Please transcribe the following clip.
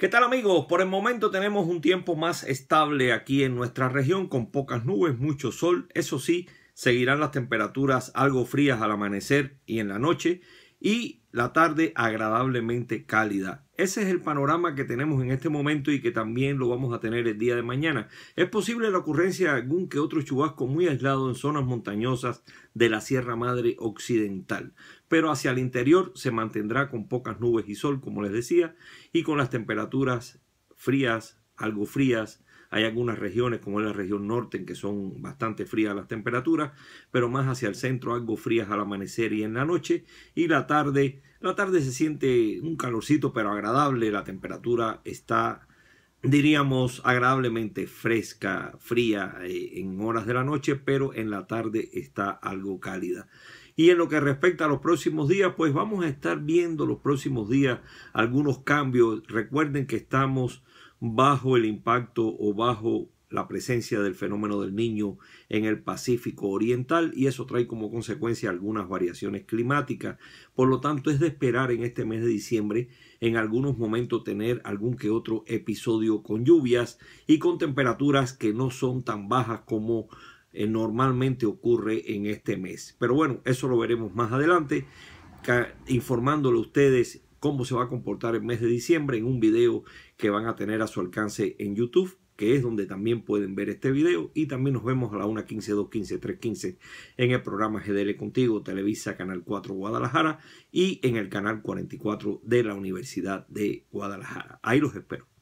¿Qué tal amigos? Por el momento tenemos un tiempo más estable aquí en nuestra región con pocas nubes, mucho sol. Eso sí, seguirán las temperaturas algo frías al amanecer y en la noche. Y la tarde agradablemente cálida. Ese es el panorama que tenemos en este momento y que también lo vamos a tener el día de mañana. Es posible la ocurrencia de algún que otro chubasco muy aislado en zonas montañosas de la Sierra Madre Occidental, pero hacia el interior se mantendrá con pocas nubes y sol, como les decía, y con las temperaturas frías, algo frías, hay algunas regiones, como es la región norte, en que son bastante frías las temperaturas, pero más hacia el centro algo frías al amanecer y en la noche. Y la tarde, la tarde se siente un calorcito, pero agradable. La temperatura está diríamos agradablemente fresca, fría eh, en horas de la noche, pero en la tarde está algo cálida. Y en lo que respecta a los próximos días, pues vamos a estar viendo los próximos días algunos cambios. Recuerden que estamos bajo el impacto o bajo la presencia del fenómeno del niño en el Pacífico Oriental y eso trae como consecuencia algunas variaciones climáticas. Por lo tanto, es de esperar en este mes de diciembre en algunos momentos tener algún que otro episodio con lluvias y con temperaturas que no son tan bajas como eh, normalmente ocurre en este mes. Pero bueno, eso lo veremos más adelante informándole a ustedes cómo se va a comportar el mes de diciembre en un video que van a tener a su alcance en YouTube que es donde también pueden ver este video y también nos vemos a la 15 2.15, 3.15 en el programa GDL Contigo, Televisa, Canal 4 Guadalajara y en el Canal 44 de la Universidad de Guadalajara. Ahí los espero.